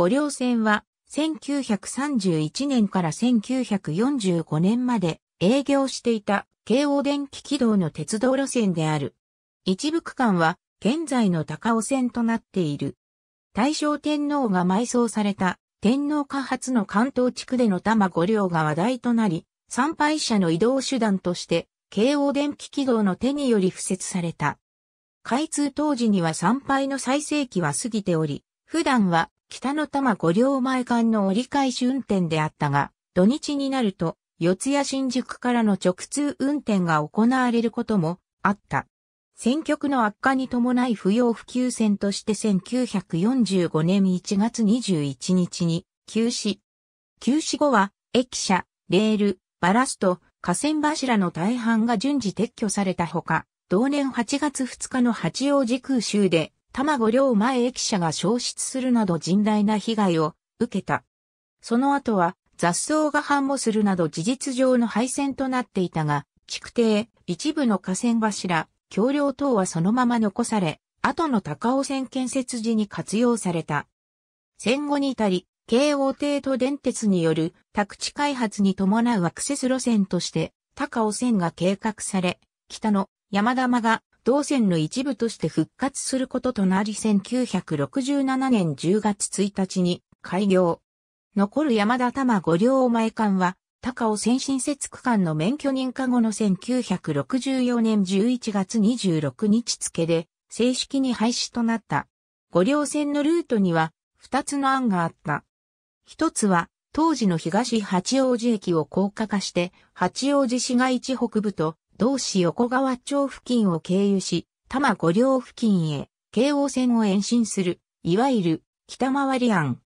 五稜線は1931年から1945年まで営業していた京王電気軌道の鉄道路線である。一部区間は現在の高尾線となっている。大正天皇が埋葬された天皇下発の関東地区での多摩五稜が話題となり、参拝者の移動手段として京王電気軌道の手により付設された。開通当時には参拝の最盛期は過ぎており、普段は北の玉五両前間の折り返し運転であったが、土日になると、四谷新宿からの直通運転が行われることもあった。選挙区の悪化に伴い不要不急線として1945年1月21日に休止。休止後は駅舎、レール、バラスト、河川柱の大半が順次撤去されたほか、同年8月2日の八王子空襲で卵両前駅舎が消失するなど甚大な被害を受けた。その後は雑草が繁茂するなど事実上の廃線となっていたが、築堤、一部の河川柱、橋梁等はそのまま残され、後の高尾線建設時に活用された。戦後に至り、京王帝都電鉄による宅地開発に伴うアクセス路線として、高尾線が計画され、北の山玉が同線の一部として復活することとなり1967年10月1日に開業。残る山田多摩五両前間は、高尾先進設区間の免許認可後の1964年11月26日付で、正式に廃止となった。五両線のルートには、二つの案があった。一つは、当時の東八王子駅を高架化して、八王子市街地北部と同市横川町付近を経由し、多摩五両付近へ、京王線を延伸する、いわゆる、北回り案。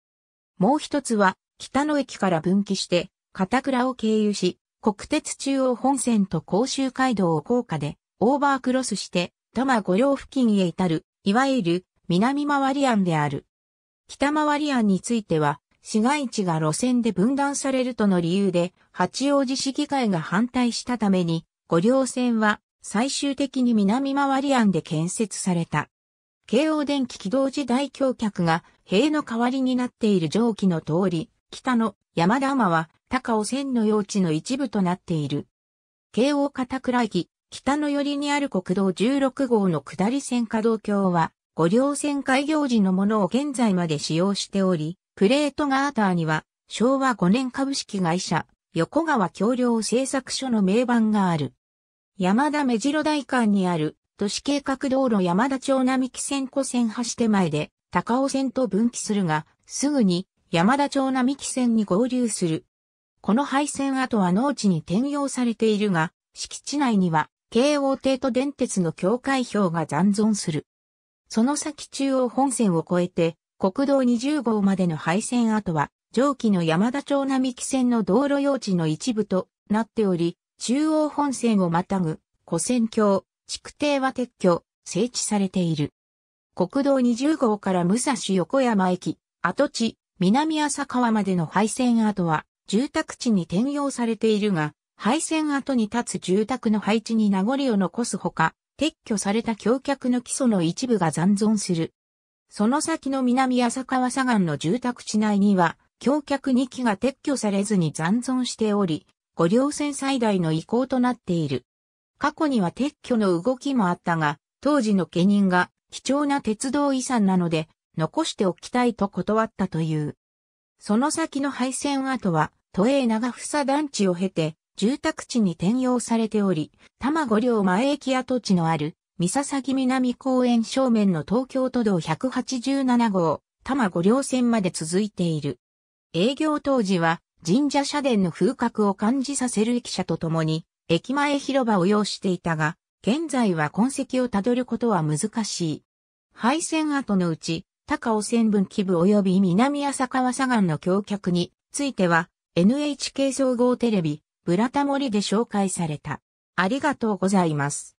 もう一つは、北野駅から分岐して、片倉を経由し、国鉄中央本線と甲州街道を高架で、オーバークロスして、多摩五両付近へ至る、いわゆる、南回り案である。北回り案については、市街地が路線で分断されるとの理由で、八王子市議会が反対したために、五稜線は最終的に南回り案で建設された。京王電気軌道時代橋脚が塀の代わりになっている蒸気の通り、北の山田浜は高尾線の用地の一部となっている。京王片倉駅、北の寄りにある国道16号の下り線稼働橋は、五稜線開業時のものを現在まで使用しており、プレートガーターには、昭和5年株式会社、横川橋梁製作所の名板がある。山田目白大館にある都市計画道路山田町並木線湖線橋手前で高尾線と分岐するが、すぐに山田町並木線に合流する。この廃線跡は農地に転用されているが、敷地内には京王帝と電鉄の境界標が残存する。その先中央本線を越えて、国道20号までの廃線跡は、上記の山田町並木線の道路用地の一部となっており、中央本線をまたぐ、古線橋、築堤は撤去、整地されている。国道20号から武蔵横山駅、跡地、南浅川までの廃線跡は、住宅地に転用されているが、廃線跡に立つ住宅の配置に名残を残すほか、撤去された橋脚の基礎の一部が残存する。その先の南浅川左岸の住宅地内には、橋脚2基が撤去されずに残存しており、五稜線最大の遺構となっている。過去には撤去の動きもあったが、当時の家人が貴重な鉄道遺産なので残しておきたいと断ったという。その先の廃線跡は都営長房団地を経て住宅地に転用されており、多摩五稜前駅跡地のある三笹南公園正面の東京都道187号多摩五稜線まで続いている。営業当時は神社社殿の風格を感じさせる駅舎とともに、駅前広場を要していたが、現在は痕跡をたどることは難しい。廃線跡のうち、高尾線分岐部及び南浅川左岸の橋脚については、NHK 総合テレビ、ブラタモリで紹介された。ありがとうございます。